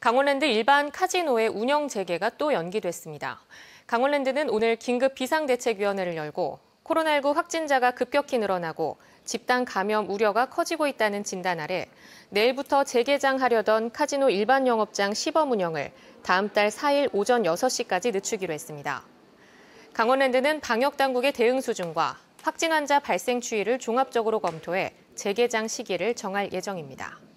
강원랜드 일반 카지노의 운영 재개가 또 연기됐습니다. 강원랜드는 오늘 긴급 비상대책위원회를 열고 코로나19 확진자가 급격히 늘어나고 집단 감염 우려가 커지고 있다는 진단 아래 내일부터 재개장하려던 카지노 일반 영업장 시범 운영을 다음 달 4일 오전 6시까지 늦추기로 했습니다. 강원랜드는 방역당국의 대응 수준과 확진 환자 발생 추이를 종합적으로 검토해 재개장 시기를 정할 예정입니다.